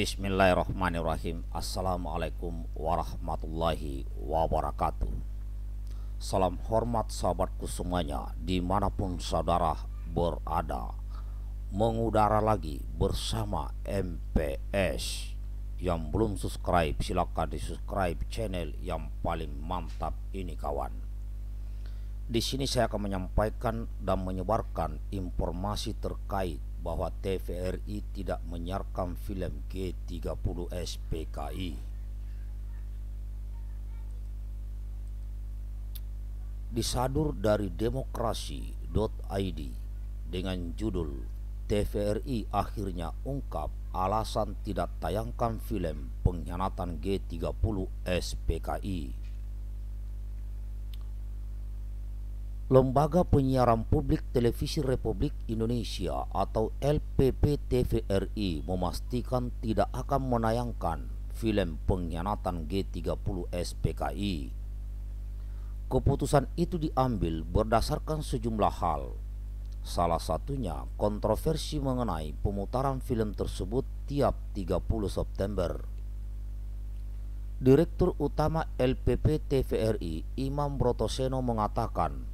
Bismillahirrahmanirrahim Assalamualaikum warahmatullahi wabarakatuh Salam hormat sahabatku semuanya Dimanapun saudara berada Mengudara lagi bersama MPS Yang belum subscribe silahkan di subscribe channel yang paling mantap ini kawan Di sini saya akan menyampaikan dan menyebarkan informasi terkait bahwa TVRI tidak menyiarkan film G30 SPKI. Disadur dari demokrasi.id dengan judul TVRI akhirnya ungkap alasan tidak tayangkan film pengkhianatan G30 SPKI Lembaga Penyiaran Publik Televisi Republik Indonesia atau LPPTVRI memastikan tidak akan menayangkan film pengkhianatan G30 SPKI. Keputusan itu diambil berdasarkan sejumlah hal. Salah satunya kontroversi mengenai pemutaran film tersebut tiap 30 September. Direktur Utama LPP TVRI Imam Brotoseno mengatakan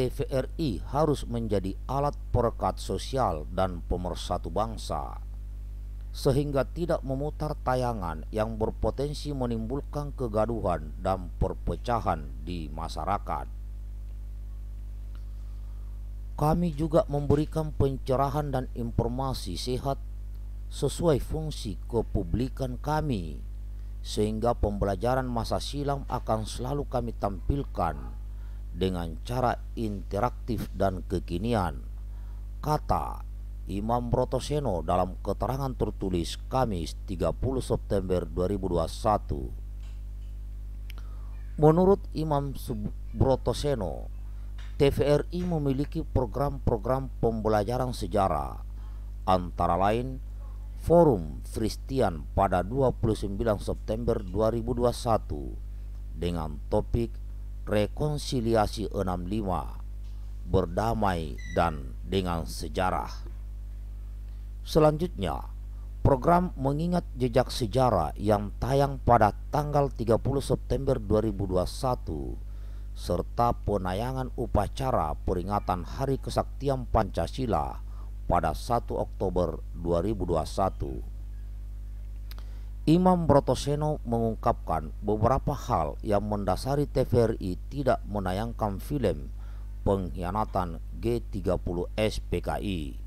TVRI harus menjadi alat perekat sosial dan pemersatu bangsa sehingga tidak memutar tayangan yang berpotensi menimbulkan kegaduhan dan perpecahan di masyarakat. Kami juga memberikan pencerahan dan informasi sehat sesuai fungsi kepublikan kami, sehingga pembelajaran masa silam akan selalu kami tampilkan dengan cara interaktif dan kekinian. Kata Imam Brotoseno dalam keterangan tertulis Kamis 30 September 2021. Menurut Imam Brotoseno, TVRI memiliki program-program pembelajaran sejarah antara lain Forum Kristian pada 29 September 2021 dengan topik rekonsiliasi 65 berdamai dan dengan sejarah selanjutnya program mengingat jejak sejarah yang tayang pada tanggal 30 September 2021 serta penayangan upacara peringatan Hari Kesaktian Pancasila pada 1 Oktober 2021 Imam Brotoseno mengungkapkan beberapa hal yang mendasari TVRI tidak menayangkan film pengkhianatan G30S PKI.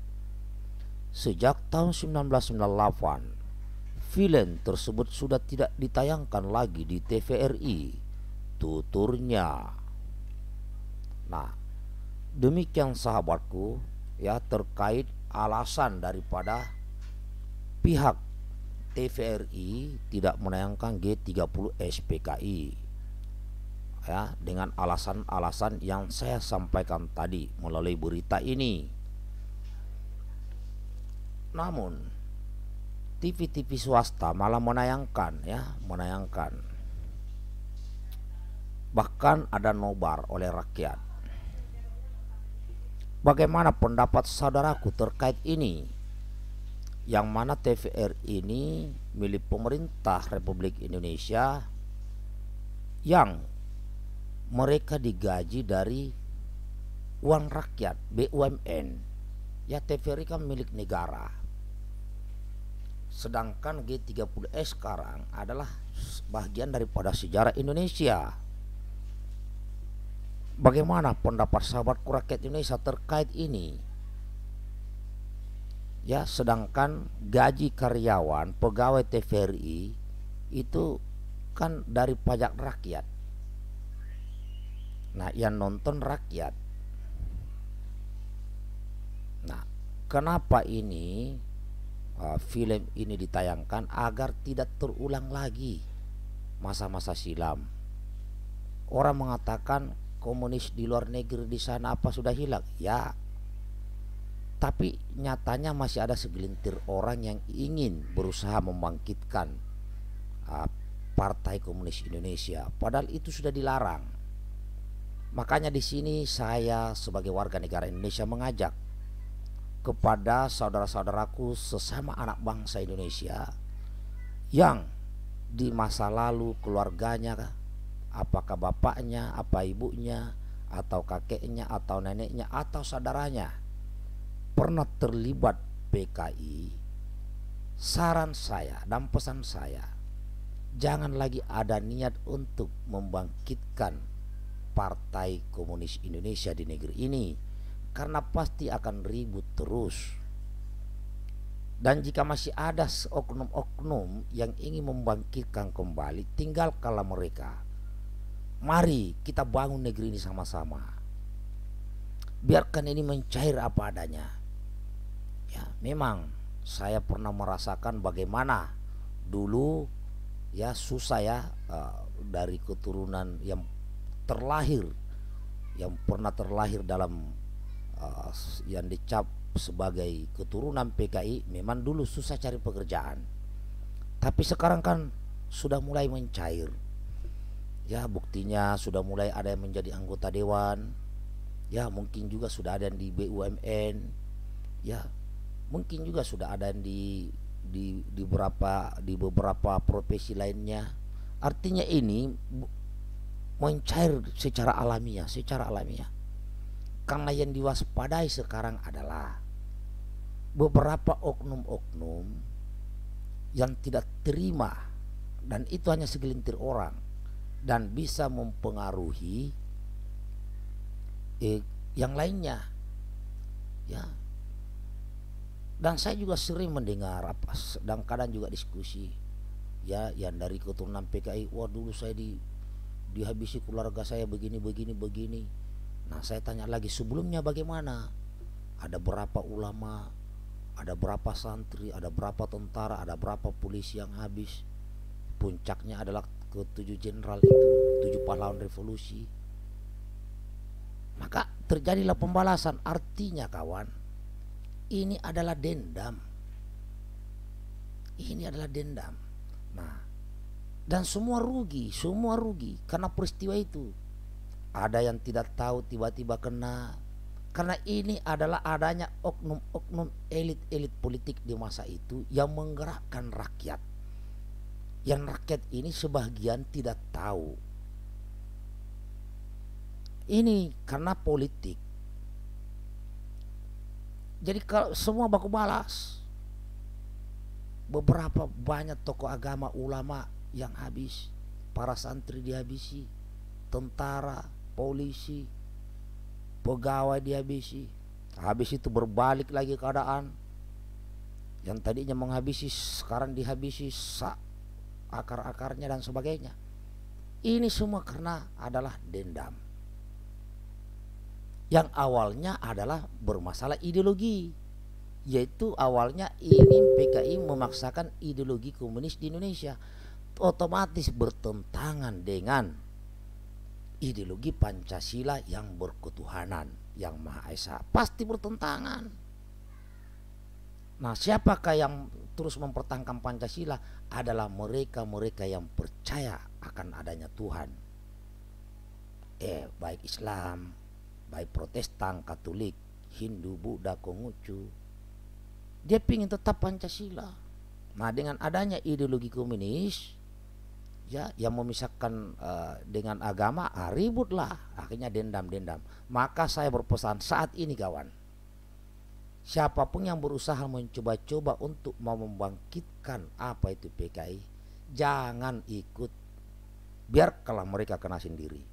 Sejak tahun 1998, film tersebut sudah tidak ditayangkan lagi di TVRI, tuturnya. Nah, demikian sahabatku ya terkait alasan daripada pihak TVRI tidak menayangkan G30 SPKI ya dengan alasan-alasan yang saya sampaikan tadi melalui berita ini. Namun TV-TV swasta malah menayangkan ya, menayangkan. Bahkan ada nobar oleh rakyat. Bagaimana pendapat saudaraku terkait ini? yang mana TVR ini milik pemerintah Republik Indonesia yang mereka digaji dari uang rakyat BUMN ya TVRI kan milik negara sedangkan G30S sekarang adalah bagian daripada sejarah Indonesia bagaimana pendapat sahabatku rakyat Indonesia terkait ini ya sedangkan gaji karyawan pegawai TVRI itu kan dari pajak rakyat nah yang nonton rakyat nah kenapa ini uh, film ini ditayangkan agar tidak terulang lagi masa-masa silam orang mengatakan komunis di luar negeri di sana apa sudah hilang ya tapi nyatanya masih ada segelintir orang yang ingin berusaha membangkitkan uh, Partai Komunis Indonesia, padahal itu sudah dilarang. Makanya di sini saya sebagai warga negara Indonesia mengajak kepada saudara-saudaraku sesama anak bangsa Indonesia yang di masa lalu keluarganya apakah bapaknya, apa ibunya, atau kakeknya, atau neneknya, atau saudaranya pernah terlibat PKI, saran saya dan pesan saya, jangan lagi ada niat untuk membangkitkan Partai Komunis Indonesia di negeri ini karena pasti akan ribut terus. Dan jika masih ada seoknum oknum yang ingin membangkitkan kembali, tinggalkanlah mereka. Mari kita bangun negeri ini sama-sama. Biarkan ini mencair apa adanya memang saya pernah merasakan bagaimana dulu ya susah ya eh, dari keturunan yang terlahir yang pernah terlahir dalam eh, yang dicap sebagai keturunan PKI memang dulu susah cari pekerjaan tapi sekarang kan sudah mulai mencair ya buktinya sudah mulai ada yang menjadi anggota dewan ya mungkin juga sudah ada yang di BUMN ya mungkin juga sudah ada di di di beberapa di beberapa profesi lainnya artinya ini mencair secara alamiah secara alamiah karena yang diwaspadai sekarang adalah beberapa oknum-oknum yang tidak terima dan itu hanya segelintir orang dan bisa mempengaruhi eh, yang lainnya ya dan saya juga sering mendengar apa dan kadang juga diskusi ya yang dari keturunan PKI wah dulu saya di dihabisi keluarga saya begini begini begini nah saya tanya lagi sebelumnya bagaimana ada berapa ulama ada berapa santri ada berapa tentara ada berapa polisi yang habis puncaknya adalah ketujuh jenderal itu tujuh pahlawan revolusi maka terjadilah pembalasan artinya kawan ini adalah dendam. Ini adalah dendam. Nah, dan semua rugi, semua rugi karena peristiwa itu. Ada yang tidak tahu tiba-tiba kena karena ini adalah adanya oknum-oknum elit-elit politik di masa itu yang menggerakkan rakyat. Yang rakyat ini sebagian tidak tahu. Ini karena politik jadi kalau semua baku balas. Beberapa banyak tokoh agama ulama yang habis, para santri dihabisi, tentara, polisi, pegawai dihabisi. Habis itu berbalik lagi keadaan. Yang tadinya menghabisi sekarang dihabisi sak akar-akarnya dan sebagainya. Ini semua karena adalah dendam yang awalnya adalah bermasalah ideologi yaitu awalnya ini PKI memaksakan ideologi komunis di Indonesia otomatis bertentangan dengan ideologi Pancasila yang berketuhanan yang Maha Esa pasti bertentangan nah siapakah yang terus mempertahankan Pancasila adalah mereka-mereka yang percaya akan adanya Tuhan eh baik Islam baik Protestan, Katolik, Hindu, Buddha, Konghucu. Dia ingin tetap Pancasila. Nah, dengan adanya ideologi komunis ya yang memisahkan uh, dengan agama, ah, ributlah. Akhirnya dendam-dendam. Maka saya berpesan saat ini kawan, siapapun yang berusaha mencoba-coba untuk mau membangkitkan apa itu PKI, jangan ikut. Biarkanlah mereka kena sendiri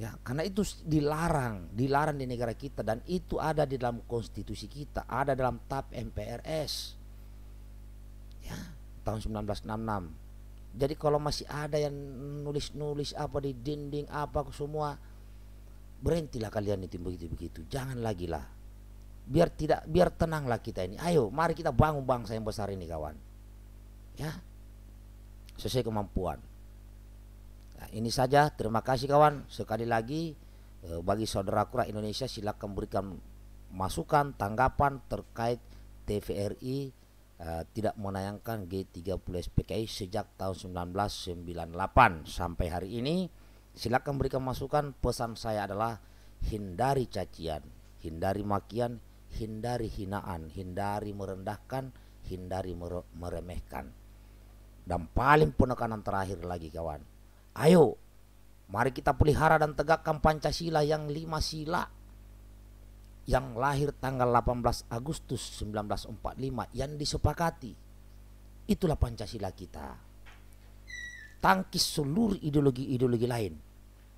Ya, karena itu dilarang, dilarang di negara kita dan itu ada di dalam konstitusi kita, ada dalam TAP MPRS. Ya, tahun 1966. Jadi kalau masih ada yang nulis-nulis apa di dinding apa semua berhentilah kalian itu begitu-begitu. Jangan lagi lah. Biar tidak biar tenanglah kita ini. Ayo, mari kita bangun bangsa yang besar ini kawan. Ya. Sesuai kemampuan ini saja. Terima kasih kawan. Sekali lagi eh, bagi saudara kura Indonesia silakan berikan masukan, tanggapan terkait TVRI eh, tidak menayangkan G30 SPKI sejak tahun 1998 sampai hari ini. Silakan berikan masukan. Pesan saya adalah hindari cacian, hindari makian, hindari hinaan, hindari merendahkan, hindari meremehkan. Dan paling penekanan terakhir lagi kawan, Ayo, mari kita pelihara dan tegakkan Pancasila yang lima sila yang lahir tanggal 18 Agustus 1945 yang disepakati. Itulah Pancasila kita. Tangkis seluruh ideologi-ideologi lain.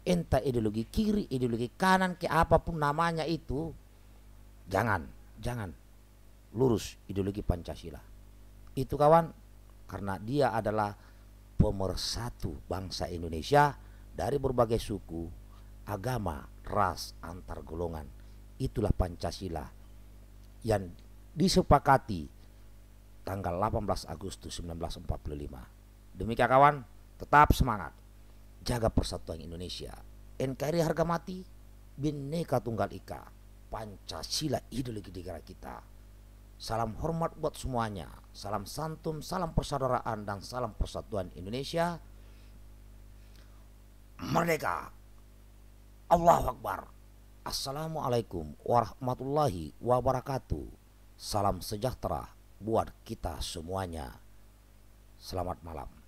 Entah ideologi kiri, ideologi kanan, ke apapun namanya itu. Jangan, jangan. Lurus ideologi Pancasila. Itu kawan, karena dia adalah pemersatu bangsa Indonesia dari berbagai suku, agama, ras, antar golongan. Itulah Pancasila yang disepakati tanggal 18 Agustus 1945. Demikian kawan, tetap semangat. Jaga persatuan Indonesia. NKRI harga mati, Bhinneka Tunggal Ika, Pancasila ideologi negara kita. Salam hormat buat semuanya. Salam santun, salam persaudaraan dan salam persatuan Indonesia. Merdeka. Allahu Akbar. Assalamualaikum warahmatullahi wabarakatuh. Salam sejahtera buat kita semuanya. Selamat malam.